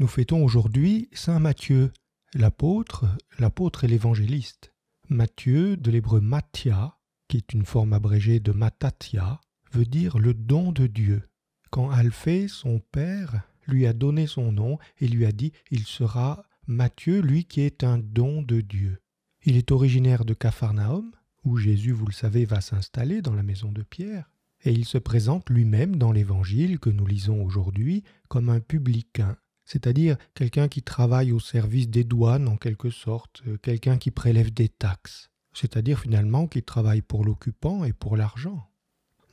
Nous fêtons aujourd'hui Saint Matthieu, l'apôtre, l'apôtre et l'évangéliste. Matthieu, de l'hébreu Mathia, qui est une forme abrégée de Matatia, veut dire le don de Dieu. Quand Alphée, son père, lui a donné son nom et lui a dit Il sera Matthieu, lui qui est un don de Dieu. Il est originaire de Capharnaüm, où Jésus, vous le savez, va s'installer dans la maison de Pierre, et il se présente lui-même dans l'évangile que nous lisons aujourd'hui comme un publicain, c'est-à-dire quelqu'un qui travaille au service des douanes en quelque sorte, euh, quelqu'un qui prélève des taxes, c'est-à-dire finalement qu'il travaille pour l'occupant et pour l'argent.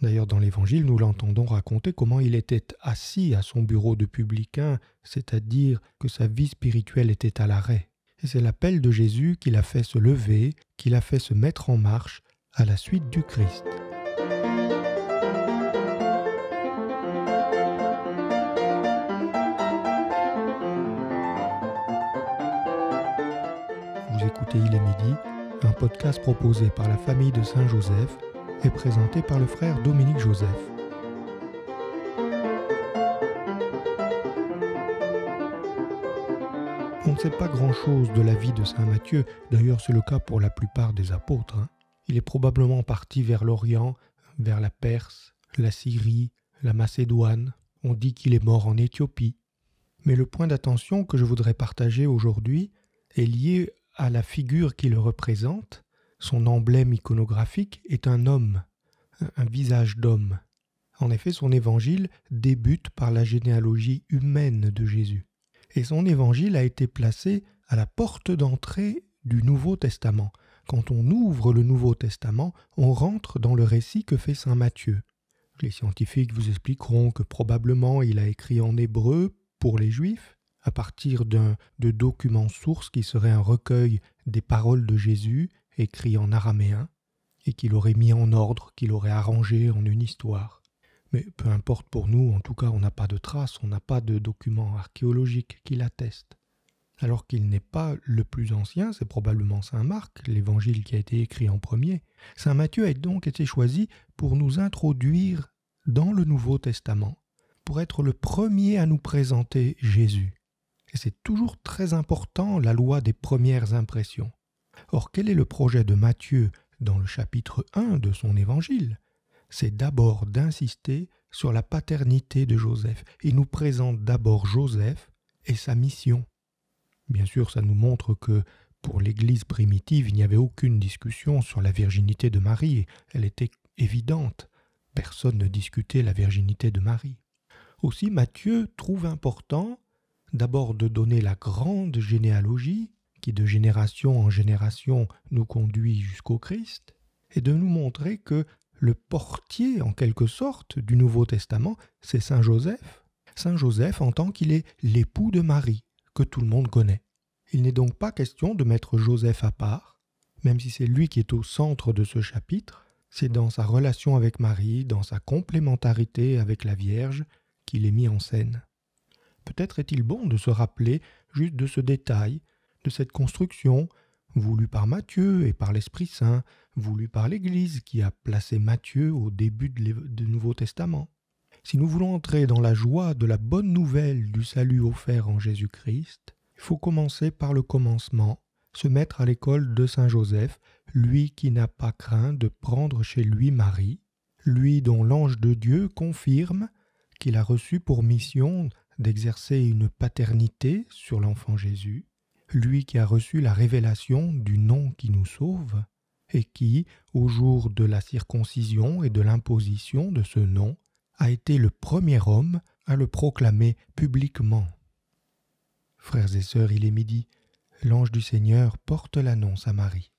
D'ailleurs, dans l'Évangile, nous l'entendons raconter comment il était assis à son bureau de publicain, c'est-à-dire que sa vie spirituelle était à l'arrêt. Et c'est l'appel de Jésus qui l'a fait se lever, qui l'a fait se mettre en marche à la suite du Christ. écoutez Il est midi, un podcast proposé par la famille de Saint-Joseph et présenté par le frère Dominique Joseph. On ne sait pas grand-chose de la vie de Saint Matthieu, d'ailleurs c'est le cas pour la plupart des apôtres. Hein. Il est probablement parti vers l'Orient, vers la Perse, la Syrie, la Macédoine. On dit qu'il est mort en Éthiopie. Mais le point d'attention que je voudrais partager aujourd'hui est lié à la figure qui le représente, son emblème iconographique est un homme, un visage d'homme. En effet, son évangile débute par la généalogie humaine de Jésus. Et son évangile a été placé à la porte d'entrée du Nouveau Testament. Quand on ouvre le Nouveau Testament, on rentre dans le récit que fait Saint Matthieu. Les scientifiques vous expliqueront que probablement il a écrit en hébreu pour les juifs, à partir de documents sources qui serait un recueil des paroles de Jésus écrit en araméen et qu'il aurait mis en ordre, qu'il aurait arrangé en une histoire. Mais peu importe pour nous, en tout cas on n'a pas de traces, on n'a pas de documents archéologiques qui l'attestent. Alors qu'il n'est pas le plus ancien, c'est probablement Saint Marc, l'évangile qui a été écrit en premier. Saint Matthieu a donc été choisi pour nous introduire dans le Nouveau Testament, pour être le premier à nous présenter Jésus c'est toujours très important la loi des premières impressions. Or, quel est le projet de Matthieu dans le chapitre 1 de son évangile C'est d'abord d'insister sur la paternité de Joseph. Il nous présente d'abord Joseph et sa mission. Bien sûr, ça nous montre que pour l'Église primitive, il n'y avait aucune discussion sur la virginité de Marie, elle était évidente. Personne ne discutait la virginité de Marie. Aussi, Matthieu trouve important d'abord de donner la grande généalogie qui de génération en génération nous conduit jusqu'au Christ, et de nous montrer que le portier, en quelque sorte, du Nouveau Testament, c'est Saint Joseph. Saint Joseph en tant qu'il est l'époux de Marie, que tout le monde connaît. Il n'est donc pas question de mettre Joseph à part, même si c'est lui qui est au centre de ce chapitre, c'est dans sa relation avec Marie, dans sa complémentarité avec la Vierge, qu'il est mis en scène. Peut-être est-il bon de se rappeler juste de ce détail, de cette construction, voulue par Matthieu et par l'Esprit Saint, voulue par l'Église qui a placé Matthieu au début du Nouveau Testament. Si nous voulons entrer dans la joie de la bonne nouvelle du salut offert en Jésus-Christ, il faut commencer par le commencement, se mettre à l'école de Saint Joseph, lui qui n'a pas craint de prendre chez lui Marie, lui dont l'ange de Dieu confirme qu'il a reçu pour mission d'exercer une paternité sur l'enfant Jésus, lui qui a reçu la révélation du nom qui nous sauve, et qui, au jour de la circoncision et de l'imposition de ce nom, a été le premier homme à le proclamer publiquement. Frères et sœurs, il est midi, l'ange du Seigneur porte l'annonce à Marie.